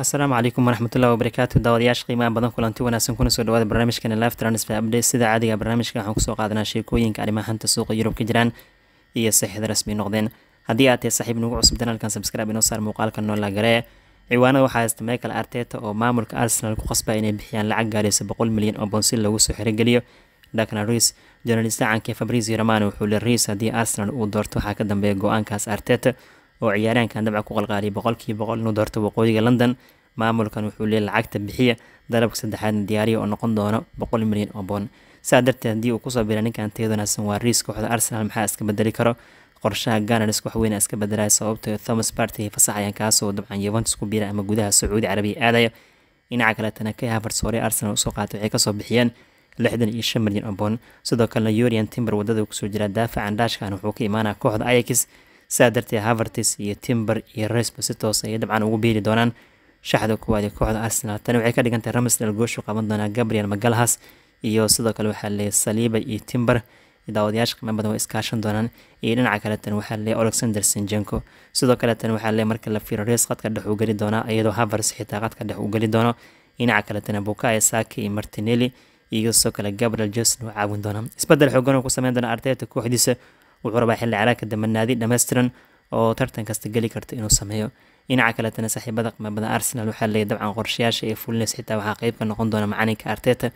asalaamu calaykum waraxmatullahi wabarakaatu daawadayaasha qiimaha badan kulanti wanaagsan kuna soo dhawaada barnaamijkan life transfer update sida caadiga barnaamijka waxaan kusoo qaadanaa sheekooyinka arrimaha hanta suuqa yurub ka jiraan iyo sixida rasmi noqdeen haddii aad tahay saaxiib nagu cusub danaalkan subscribe inoo saar muuqaalka noola garee ciwaanada waxaa haysta michael arteta oo maamulka arsenal ku qasbaya inay bixiyaan lacag gaaraysa boqol milyan oo bonsil lagu soo xirogeliyo dakna reis journalist cacankii fabrizio romano wuxuu le reis haddii arsenal uu doorto waxaa ka dambeeya go-aankaas arteta oo ciyaaraankan dabca ku qalqaaliya boqolkiiba boqol inuu doorto waqooyiga london maamulkan wuxuu leeyay lacagta bixiya darabka saddexaadna diyaariya oo noqon doono boqol milyan oo boon saa darteed haddii uu kusoo biray ninkan tiyada wanaagsan waa riis kooxda arsenal maxaa iska bedeli karo qorshaha ganars wax iska bedelaya sababto ah thomas barty fasaxayaan kaasoo dabcan yuventus ku biira ama gudaha sacuudi carabiya aadaya dhinaca kaletana ka havertz hore arsenal usoo qaatay waxay kasoo bixiyeen lixdan iyo shan milyan oo boon sidoo kalena yurian timber wadada kusoo jira daafacan dhaashkan wuxuu ka imaanaa kooxda ayax sidaa darteed havertis iyo timber iyo respa si toosa ah ayay dabcan ugu biiri doonaan shaxda koowaad ee kooxda arsenal tani waxay ka dhigantay ramsdal gooshu qaban doonaa gabriel magalhas iyo sidoo kale waxaa leeyay saliiba iyo timber daawadayaasha qiimo badan way iskaashan doonaan iyo dhinaca kale tan waxaa leeyay alexander sinjenko sidoo kale tan waxaa leeyay marka la fiiro rees qadka dhex uu geli doonaa iyadoo havers xitaa qadka dhex uu geli doono dhinaca kale tan bukaya saki iyo martinelli iyo sidoo kale gabriel jason oo caawin doona isbedel xoogan oo ku sameyn doona arteta kooxdiisa wuxuu rabaa xilli caraaka kadambe naadi dhammaystiran oo tartan kasta geli karta inuu sameeyo dhinaca kaletana saaxiibada qmaabada arsenal waxaa leeyay dabcan qorshayaasha ay fulinaysa xitaa waxaa qeyb ka noqon doona macalinka arteta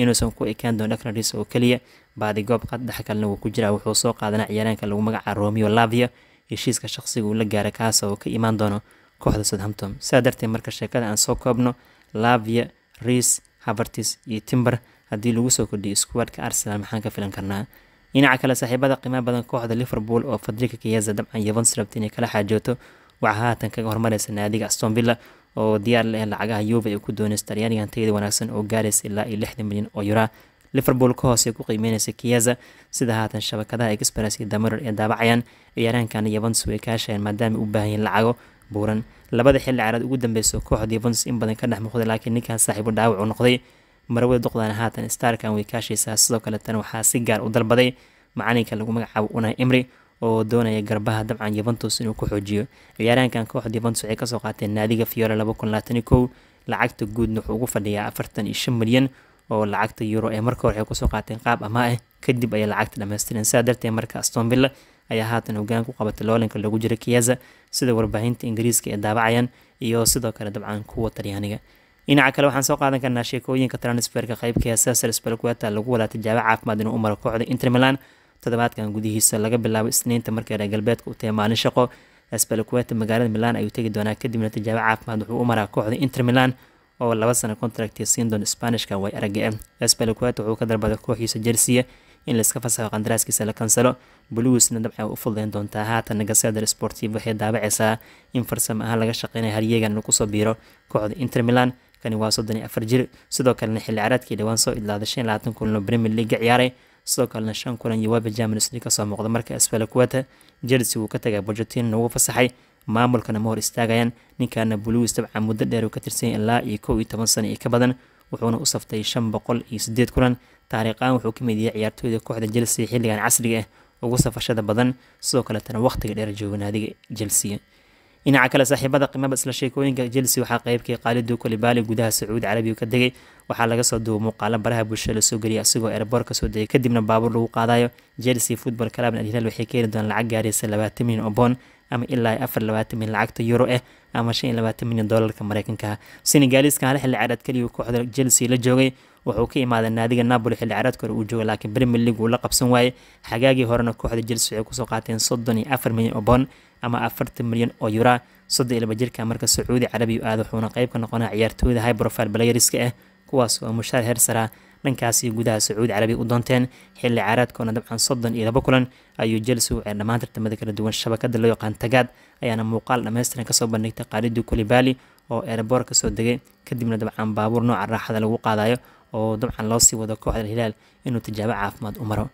inuusan ku ekaan doon dhagnariis oo keliya baadigoob qad dhexkalna wuu ku jiraa wuxuu soo qaadana ciyaaraanka lagu magaca romeo lavia heshiiska shaqsiga uu la gaara kaas oo ka imaan doono kooxda southampton sidaa darteed marka sheekada aan soo koobno lavia reis havertis iyo timber haddii lagu soo kordhiyo iskuwaadka arsenal maxaan ka filan karnaa dhinaca kale saaxiibada qiimaha badan kooxda liverpool oo fadrika kiyeza dabcan yevans rabta inay kala xaajooto waxaa haatan kaga hormareysa naadiga aston villa oo diyaar leh lacagaha yuve ay ku doonaysa talyaanigan tayada wanaagsan oo gaaraysa ilaa iyo lixdan milyan oo yuraa liverpool ka hoose ku qiimeynaysa kiyeza sida haatan shabakadaha express iyo damarer ee daabacayaan ciyaaryahankana yevans way kaashayeen maadaama u baahan yihiin lacago buuran labada xilli caraad ugu dambeysa kooxda yevans in badan ka dhex muuqday laakiin ninkan saaxiibo dhaawac u noqday marwada duqdaana haatan starkan way kaashaysaa sidoo kale tan waxaa si gaar u dalbaday macalinka lagu magacaabo unaha imri oo doonaya garbaha dabcan yuventus inuu ku xoojiyo ciyaaraankan kooxda yuventus waxay kasoo qaateen naadiga fiore lacagta guudna wuxuu ugu fadhiyaa afartan iyo shan milyan oo lacagta euro ee marka hore waxay kusoo qaateen qaab amaa ah eh, kadib ayay lacagta dhamaystireen sidaa darteed marka astonvilla ayaa haatan hogaan qabatay loolanka lagu jiro kiyaza sida warbaahinta ingiriiska ee daabacayaan iyo sidoo kale dabcan kuwa talyaaniga dhinaca kale waxaan soo qaadan karnaa sheekooyinka transferka qaybka ee sesar spelqueta lagu walaa tijaabo caafimaad inuu u kooxda inter milan toddobaadkan gudihiisa laga bilaabo isniinta markay reer galbeedka u tahay maalin shaqo spelqueta magaalada milan ayuu tegi doonaa kadibna tijaabo caafimaad wuxuu u maraa kooxda inter milan oo laba sano contracti siin doon spanishka way aragee spelqueta wuxuu ka dalbaday kooxiisa jersiya in layska fasaxo qandaraaskiisa la kansalo buluwisna dabca u fududeyn doontaa haatan gaseedar sportiv waxay daabaceysaa in farsamo ahaan laga shaqeynaya haryeegan lagu soo biiro kooxda inter milan kani waa soddon iyo afar jir sidoo kalena xilli caraadkii dhawaan soo idlaaday shan iyo labaatan kulan oo premier league ciyaaray sidoo kalena shan kulan iyo waba jamus kasoo muuqda marka asfalakuwata jersey wuu ka tagay bojotinna wuu fasaxay maamulkana ma hor istaagayaan ninkaana blues dabcan muddo dheer uu ka tirsan yahay ilaa iyo kow iyo toban sano iyo ka badan wuxuuna u saftay shan boqol iyo sideed kulan taariikhaan wuxuu ka mid yahay ciyaartooyda kooxda chelsea xilligan casriga ah ugu safashada badan sidoo kaletana wakhtiga dheer jooganaadiga chelsea dhinaca kale saaxiibada qimaba isla sheekooyinka jelsi waxaa qeybkay qaalidu kolibaali gudaha sacuudi carabigu ka degay waxaa laga soo duuba muuqaalo baraha bulshada lasoo geliyay asigoo erboor kasoo degay kadibna baabuur lagu qaadayo jelsi football clubn alhilaal waxay keeni doonaan lacag gaaraysa labaatan milyan oboon ama ilaa afar labaatan milyan lacagta euro ah ama shan iyo labaatan milyan doolarka mareykanka ah senegaliska hal xilli ciyaareed keliyu kooxda jelsi la joogay wuxuu ka imaaday naadiga napoli xilli caraadka hore uu jooga laakiin premier league uu la qabsan waayey xagaagii horena kooxda chelsea waxay kusoo qaateen soddon iyo afar milyan oo bond ama afartan milyan oo yura soddon iyo jirka marka sacuudi carabiyu aada wuxuuna qayb ka noqonaa ciyaartooyda high profile balayariska ah kuwaas oo mushaar hersara dhankaasi gudaha sacuudi carabiya u doonteen xilli caraadkoona dabcan soddon iyo laba kulan ayuu jelse uceen dhammaan tartamada kala duwan shabakada loo yaqaan tagaad ayaana muuqaal dhammaystiran kasoo bandhigtay qaaridu kulibali oo eerboor kasoo degay kadibna dabcan baabuur nooca raaxada lagu qaadayo oo dabcan loo sii wado kooxda alhilaal inuu tijaabo caafimaad u maro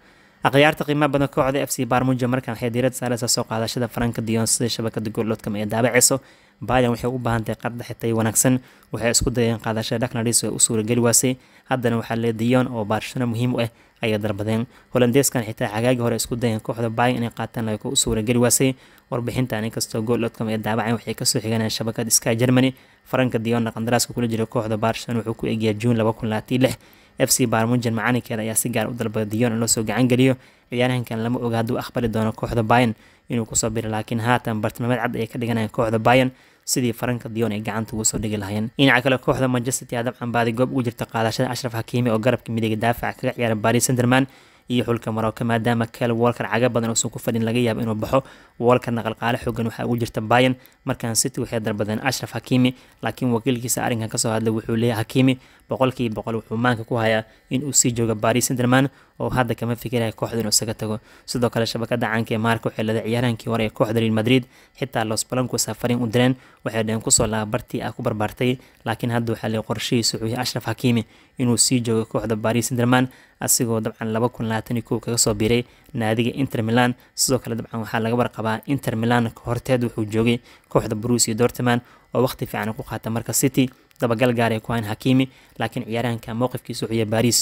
akhyaarta qiimaha badan kooxda f c barmuja markaan waxay diirada saareysaa soo qaadashada faranka diyoon sida shabakada goolloodkama ee daabaceyso biden waxay u baahantahay qaar dhexitay wanaagsan waxay isku dayeen qaadashada dhaknadis ee u suurageli waasay haddana waxaa le diyoon oo baarshano muhiim u ah ayay dalbadeen holandeeskan xitaa cagaagii hore isku dayeen kooxda biden inay qaataan laga u suurageli waasay warbixintan inkastoo gooldodcom ee daabaceen waxay kasoo xigeen shabakad sky germany faranka diyoonna qandaraaska kula jira kooxda baarshan wuxuu ku eegyaa juun f c baarmujen macalinkeeda ayaa si gaar ah u dalbada diyoon in loosoo gacangeliyo ciyaaryahankan lama oga hadduu aqbali doono kooxda bayan inuu kusoo biro laakiin haatan bartilmaameed cad ayay ka dhiganayaan kooxda bayan sidii faranka dion ay gacanta uga soo dhigi lahayeen dhinaca kale kooxda manchester city dabcan baadi goob ugu jirta qaadashada ashraf hakiimi oo garabka midiga daafaca kaga ciyaara baris senderman iyo xulka marooka maadaama kale walker caga badan uusan ku fadhin laga yaabo inuu baxo walker naqalqaale xoogan waxaa ugu jirta bayan markan city waxay darbadeen ashraf hakiimi laakiin wakiilkiisa arrinkan kasoo hadlay wuxuu leeyahay hakiimi boqolkiiba boqol wuxuu maanka ku hayaa in uu sii joogo baris senderman oo hadda kama fikiraya kooxda inuu isaga tago sidoo kale shabakada caanka ee maarka waxay leeday ciyaaraankii hore ee kooxda real madrid xitaa los balanku safarin u direen waxay dheen kusoo laabartii ah ku barbaartay laakiin hadda waxaa lee qorshahiisu wuxuu yahay ashraf xakiimi inuu sii joogo kooxda baris senderman asigoo dabcan laba kun labaatan iyo kow kaga soo biiray naadiga inter milan sidoo kale dabcan waxaa laga warqabaa inter milan horteed wuxuu joogay kooxda bruce iyo dortman oo waqti fiican ku qaata marka city dabagal gaaray kuhan hakiimi laakiin ciyaarahanka mowqifkiisu ciya baariis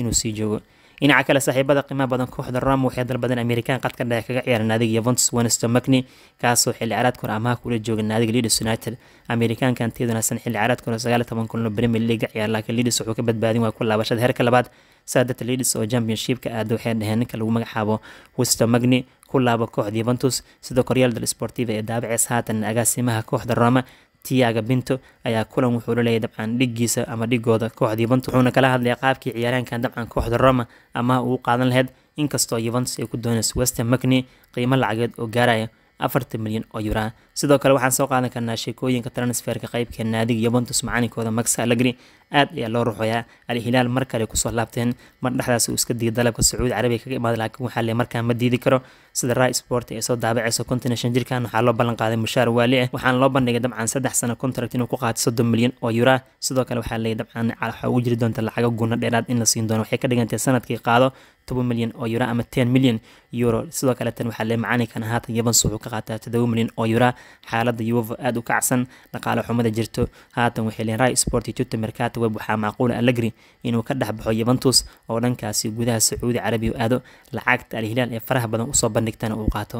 inuu sii joogo dhinaca kale saaxiibada qiimaha badan kooxda ram waxay dalbadeen amerikan qadka dhexe kaga ciyaara naadiga yuventus wenston macni kaasoo xilli caraadkuna amaha kula jooga naadiga leaders united amerikaankan tiidanaasan xilli caraadkuna sagaal toban kulno premier league ciyaar laakiin leaders wuxuu ka badbaadin waa ku laabashada heerka labaad saa darteed leaders oo championshipka aada waxay dhaheen ninka lagu magacaabo wenston macni ku laabo kooxda yuventus sida koryaal dal sportiva ee daabacees haatan agaasimaha kooxda roma tiyaga binto ayaa kulan wuxuu la laleeyahy dabcan dhiggiisa ama dhigooda kooxda yuventus wuxuuna kala hadlay qaabkii ciyaaryaankan dabcan kooxda roma ama uu qaadan laheyd inkastoo yuventus ay ku doonayso western macney qiimo lacageed oo gaaraya afartan milyan oo yuraa sidoo kale waxaan soo qaadan karnaa sheekooyinka transferka qaybka naadiga yuventus macalinkooda max allegri aad ayaa loo ruxoyaa al-hilaal mar kale kusoo laabteen mar dhexdaas uu iska diiya dalabka sacuudi carabiya kaga imaada laakiin waxaa le markaa ma diidi karo sida rai sport ee soo daabacayso kontan jirkan waxaa loo ballan qaaday mushaar waali ah eh. waxaana loo bandhigay dabcan saddex sano contract inuu ku qaato soddon milyan oo yuraa sidoo kale waxaa leeyay dabcan waxaa ugu jiri doonta lacago guna dheeraad in la siin doono waxay ka dhigantay sanadkii qaado toban milyan oo yura ama ten milyan euro sidoo kale tan waxaa lee macaani kana haatan yabans wuxuu ka qaataa todoba milyan oo yura xaaladda yuva aad u kacsan dhaqaale xumada jirto haatan waxay leen rai sport tuta mercato web waxaa macquula allegri inuu ka dhex baxo yabantus oo dhankaasi gudaha sacuudi carabiya u aado lacagta alhilaal ee faraha badan usoo bandhigtana uu qaato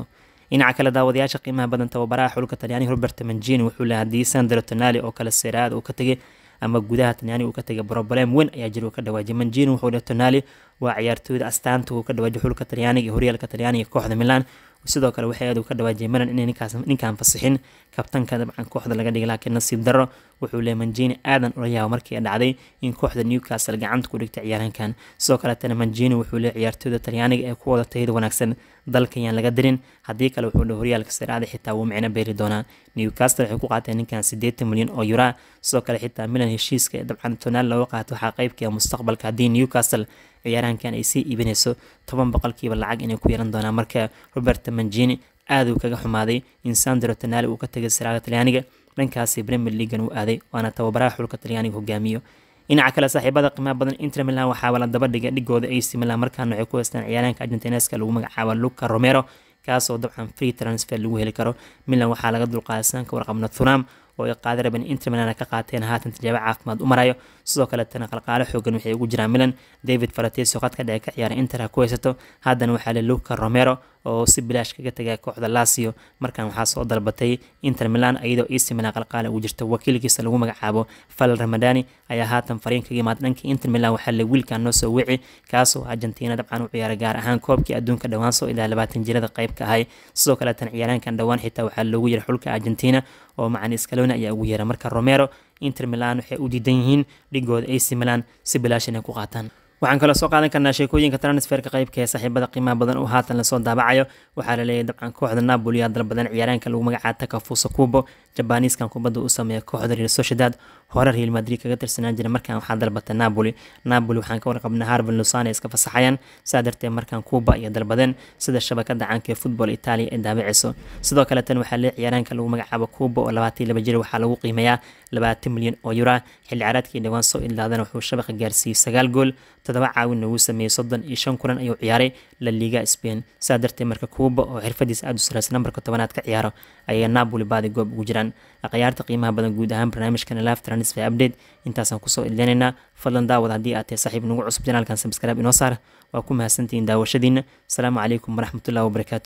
dhinaca kale daawadayaasha qiimaha badan tababaraha xulka talyaanihi robert manjini wuxuu lehay haddii sandro tonali oo kale seeraada uu ka tegay ama gudaha talyaaniga uu ka tegay broblem weyn ayaa jir uu ka dhawaajay manjini wuxuu dheh tonali waa ciyaartooyda astaanta uu ka dhawaajay xulka talyaaniga iyo horyaalka talyaaniga kooxda milan sidoo kale waxay aad uga dhawaajiyeen manan inay ninkaas ninkaan fasixin kabtanka dabcan kooxda laga dhigay laakiin nasiib darro wuxuu leeyay manjini aadan ula yaabo markii dhacday in kooxda newcastle gacanta ku dhigtay ciyaaryahankan sidoo kaleetana manjini wuxuu leeyay ciyaartooyda talyaaniga ee ku wada tayada wanaagsan dalka yaan laga dirin haddii kale wuxuu dha horyaalka siraada xitaa wuu micno beeri doonaa newcastle waxay ku qaateen ninkan siddeetan milyan oo yuraa sidoo kale xitaa milan heshiiska ee dabcan tonaal looga qaato waxaa qaybka mustaqbalka haddii newcastle ciyaarankan ay sii iibinayso toban boqolkiiba lacag inay ku yeelan doonaan marka robert mangini aad uu kaga xumaaday in sandro tanali uu ka tegay siraaga talyaaniga dhankaasi premier leagan uu aaday waana tababaraha xulka talyaaniga hogaamiyo dhinaca kale saaxiibada qiimaha badan inter milan waxaa la daba dhigay dhigooda ac milan markaana waxay ku haystaan ciyaaranka argentinaska lagu magacaabo luca romero kaasoo dabcan free transfer lagu heli karo milan waxaa laga dulqaada sanka warqabna thuram oo ay qaadirabeen inter milana ka qaateen haatan tijaabo caafimaad u marayo sidoo kaletana qalqaalo xoogan waxay ugu jiraan milan david farates oo qadka dhexe ka ciyaara inter ha ku haysato haddana waxaa le luka romero oo si bilaash kaga tagaa kooxda Lazio markan waxaa soo dalbatay Inter Milan iyadoo AC Milan qalqaal ugu jirta wakiilkiisa lagu magacaabo Fal Ramadani ayaa haatan fariin kaga imaaday dhanka Inter Milan waxaa la wiilkan noo soo wici kaas oo Argentina dabcan u ciyaara gaar ahaan koobkii adduunka dhawaan soo ilaa 20 jirada qayb ka ahay sidoo kale tan ciyaaraankan dhawaan xitaa waxaa loogu yiri xulka Argentina oo macan Scaloni ayaa ugu yeera marka Romero Inter Milan waxay u diidan yihiin dhigooda AC Milan si bilaash inay ku qaataan waxaan kaloo soo qaadan karnaa sheekooyinka transferka qaybka ee saaxiibada qiimaha badan oo haatan lasoo daabacayo waxaa laleeyahay dabcan kooxda napoli aa dalbadan ciyaaraanka lagu magacaaba takafusa kubo jabaniiskan kubadda u sameeya kooxda real sociedad hore real madrid kaga tirsanaan jira markan waxaa dalbata napoli napoli waxaan ka warqabnay harvin lusane iska fasaxayaan saa darteed markan cuba iyo dalbadeen sida shabakada caanka ee football italia ay daabiciso sidoo kale tan waxaa lee ciyaaraanka lagu magacaabo cuba oo labaatan laba jir waxaa lagu qiimeeyaa labaatan milyan oo yura xilli caraadkii dhawaan soo idlaadana wuxuu shabaqa gaarsiiyey sagaal gool toddoba caawinna wuu sameeyey soddon iyo shan kulan ayuu ciyaaray la liga spain saa darteed marka cuba oo xirfadiisa aada u sareysa nambarka tobanaad ka ciyaaro ayay napoli baadigoob ugu jiraan fiican akhyaarta qiimaha badan guud ahaan barnaamijkan live transfer update intaasaan kusoo idlinaynaa fadlan daawad haddii aad tahay saaxiib nagu cusub janaalkan subscribe inoo saar waa ku mahadsantihiin daawashadiina asalaamu calaykum waraxmatullahi wabarakaatu